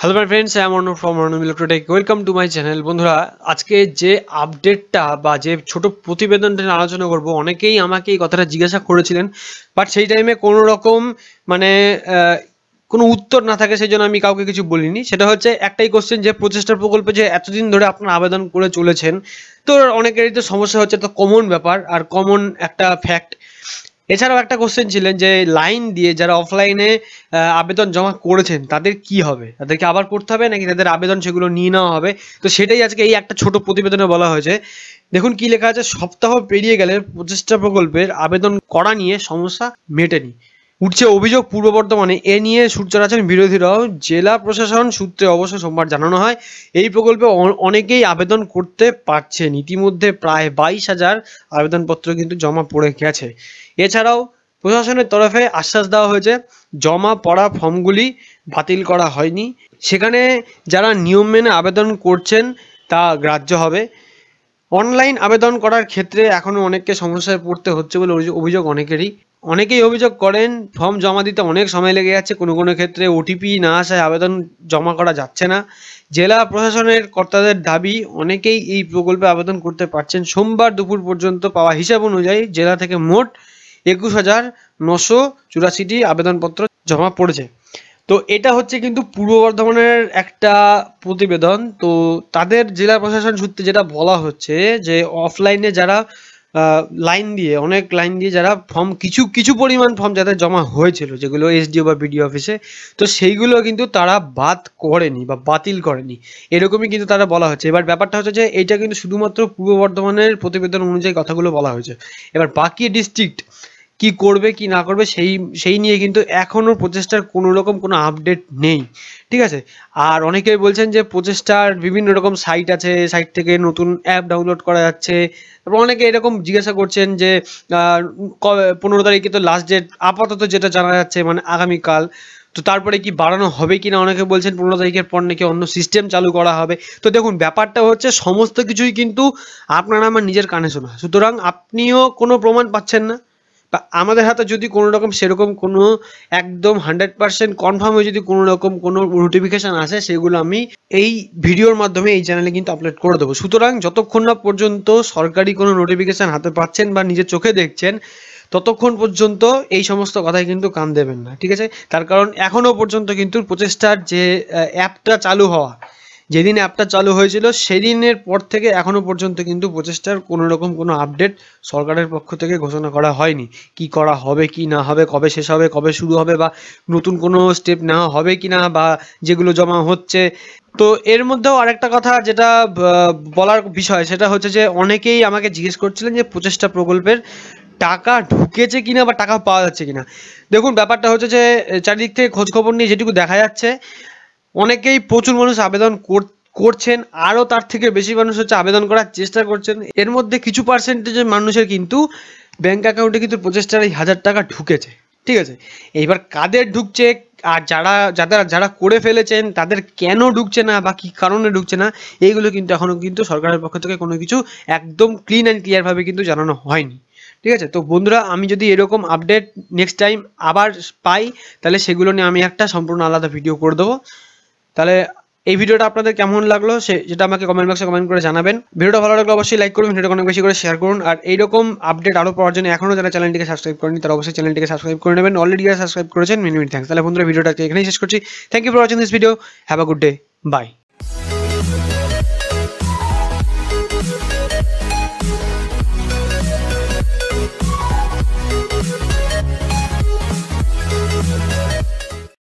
hello my friends I am Anu from Anum electronic welcome to my channel বন্ধুরা আজকে যে আপডেটটা বা যে ছোট প্রতিবেদনটা আলোচনা করব অনেকেই আমাকে এই কথাটা জিজ্ঞাসা করেছিলেন বাট সেই টাইমে কোনো রকম মানে কোনো উত্তর না থাকে সেই জন্য আমি কাউকে কিছু বলিনি সেটা হচ্ছে একটাই কোশ্চেন যে প্রচেষ্টা প্রকল্পে যে এতদিন ধরে আপনারা আবেদন করে চলেছেন তো অনেকেরই তো সমস্যা হচ্ছে তো কমন ব্যাপার আর কমন একটা ফ্যাক্ট এছাড়াও একটা কোশ্চেন ছিলেন যে লাইন দিয়ে যারা অফলাইনে আবেদন জমা করেছেন তাদের কি হবে তাদেরকে আবার করতে হবে নাকি তাদের আবেদন সেগুলো নিয়ে নেওয়া হবে তো সেটাই আজকে এই একটা ছোট প্রতিবেদনে বলা হয়েছে দেখুন কি লেখা আছে সপ্তাহ পেরিয়ে গেলে প্রচেষ্টা প্রকল্পের আবেদন করা নিয়ে সমস্যা মেটেনি উঠছে অভিযোগ পূর্ব বর্ধমানে এ নিয়ে সুর চড়াচ্ছেন বিরোধীরাও জেলা প্রশাসন সূত্রে অবশ্য সোমবার জানানো হয় এই প্রকল্পে অনেকেই আবেদন করতে পারছেন ইতিমধ্যে প্রায় বাইশ হাজার আবেদনপত্র কিন্তু জমা পড়ে গেছে এছাড়াও প্রশাসনের তরফে আশ্বাস দেওয়া হয়েছে জমা পড়া ফর্মগুলি বাতিল করা হয়নি সেখানে যারা নিয়ম মেনে আবেদন করছেন তা গ্রাহ্য হবে অনলাইন আবেদন করার ক্ষেত্রে এখনও অনেককে সমস্যায় পড়তে হচ্ছে বলে অভিযোগ অনেকেরই অনেকেই অভিযোগ করেন ফর্ম জমা দিতে অনেক সময় লেগে যাচ্ছে কোনো কোনো ক্ষেত্রে ওটিপি না আসায় আবেদন জমা করা যাচ্ছে না জেলা প্রশাসনের কর্তাদের দাবি অনেকেই এই প্রকল্পে আবেদন করতে পারছেন সোমবার দুপুর পর্যন্ত পাওয়া হিসাব অনুযায়ী জেলা থেকে মোট একুশ হাজার নশো চুরাশিটি আবেদনপত্র জমা পড়েছে তো এটা হচ্ছে কিন্তু পূর্ব বর্ধমানের একটা প্রতিবেদন তো তাদের জেলা প্রশাসন সূত্রে যেটা বলা হচ্ছে যে অফলাইনে যারা লাইন দিয়ে অনেক লাইন দিয়ে যারা ফর্ম কিছু কিছু পরিমাণ ফর্ম যাদের জমা হয়েছিল যেগুলো এসডিও বা বিডিও অফিসে তো সেইগুলো কিন্তু তারা বাদ করেনি বা বাতিল করেনি এরকমই কিন্তু তারা বলা হচ্ছে এবার ব্যাপারটা হচ্ছে যে এটা কিন্তু শুধুমাত্র পূর্ব বর্ধমানের প্রতিবেদন অনুযায়ী কথাগুলো বলা হয়েছে এবার বাকি ডিস্ট্রিক্ট কি করবে কি না করবে সেই সেই নিয়ে কিন্তু এখনও প্রচেষ্টার কোনো রকম কোনো আপডেট নেই ঠিক আছে আর অনেকেই বলছেন যে প্রচেষ্টার বিভিন্ন রকম সাইট আছে সাইট থেকে নতুন অ্যাপ ডাউনলোড করা যাচ্ছে তারপর অনেকে এরকম জিজ্ঞাসা করছেন যে পনেরো তারিখে তো লাস্ট ডেট আপাতত যেটা জানা যাচ্ছে মানে আগামীকাল তো তারপরে কি বাড়ানো হবে কি না অনেকে বলছেন পনেরো তারিখের পর নাকি অন্য সিস্টেম চালু করা হবে তো দেখুন ব্যাপারটা হচ্ছে সমস্ত কিছুই কিন্তু আপনারা আমার নিজের কানে শোনা সুতরাং আপনিও কোনো প্রমাণ পাচ্ছেন না বা আমাদের হাতে যদি কোনো রকম সেরকম কোনো একদম হান্ড্রেড পার্সেন্ট কনফার্ম হয়ে যদি কোনো রকম কোনো নোটিফিকেশান আসে সেগুলো আমি এই ভিডিওর মাধ্যমে এই চ্যানেলে কিন্তু আপলোড করে দেবো সুতরাং যতক্ষণ না পর্যন্ত সরকারি কোনো নোটিফিকেশান হাতে পাচ্ছেন বা নিজের চোখে দেখছেন ততক্ষণ পর্যন্ত এই সমস্ত কথাই কিন্তু কান দেবেন না ঠিক আছে তার কারণ এখনও পর্যন্ত কিন্তু প্রচেষ্টার যে অ্যাপটা চালু হওয়া যেদিন অ্যাপটা চালু হয়েছিল সেদিনের পর থেকে এখনও পর্যন্ত কিন্তু প্রচেষ্টার কোনো রকম কোনো আপডেট সরকারের পক্ষ থেকে ঘোষণা করা হয়নি কি করা হবে কি না হবে কবে শেষ হবে কবে শুরু হবে বা নতুন কোনো স্টেপ নেওয়া হবে কি না বা যেগুলো জমা হচ্ছে তো এর মধ্যেও আরেকটা কথা যেটা বলার বিষয় সেটা হচ্ছে যে অনেকেই আমাকে জিজ্ঞেস করছিলেন যে প্রচেষ্টা প্রকল্পের টাকা ঢুকেছে কিনা বা টাকা পাওয়া যাচ্ছে কিনা দেখুন ব্যাপারটা হচ্ছে যে চারিদিক থেকে খোঁজখবর নিয়ে যেটুকু দেখা যাচ্ছে অনেকেই প্রচুর মানুষ আবেদন করছেন আরও তার থেকে বেশি মানুষ হচ্ছে আবেদন করার চেষ্টা করছেন এর মধ্যে কিছু পার্সেন্টেজের মানুষের কিন্তু ব্যাঙ্ক অ্যাকাউন্টে কিন্তু প্রচেষ্টার এই হাজার টাকা ঢুকেছে ঠিক আছে এইবার কাদের ঢুকছে আর যারা যাদের যারা করে ফেলেছেন তাদের কেন ঢুকছে না বা কী কারণে ঢুকছে না এইগুলো কিন্তু এখনও কিন্তু সরকারের পক্ষ থেকে কোনো কিছু একদম ক্লিন অ্যান্ড ক্লিয়ারভাবে কিন্তু জানানো হয়নি ঠিক আছে তো বন্ধুরা আমি যদি এরকম আপডেট নেক্সট টাইম আবার পাই তাহলে সেগুলো নিয়ে আমি একটা সম্পূর্ণ আলাদা ভিডিও করে দেবো তাহলে এই ভিডিওটা আপনাদের কেমন লাগলো সে যেটা আমাকে কমেন্ট বক্সে কমেন্ট করে জানাবেন ভিডিওটা ভালো লাগলে অবশ্যই লাইক করুন ভিডিওটা অনেক বেশি করে শেয়ার করুন আর এইরকম আপডেট আরও পাওয়ার জন্য এখনও যারা চ্যানেলটিকে সাবস্ক্রাইব করেনি তারা অবশ্যই চ্যানেলটিকে সাবস্ক্রাইব করে নেবেন অলরেডি যারা সাবস্ক্রাইব করেছেন মিনিমিনি মিনি থ্যাংকস তাহলে বন্ধুরা ভিডিওটাকে এখানেই শেষ করছি thank you for watching this video have a good day by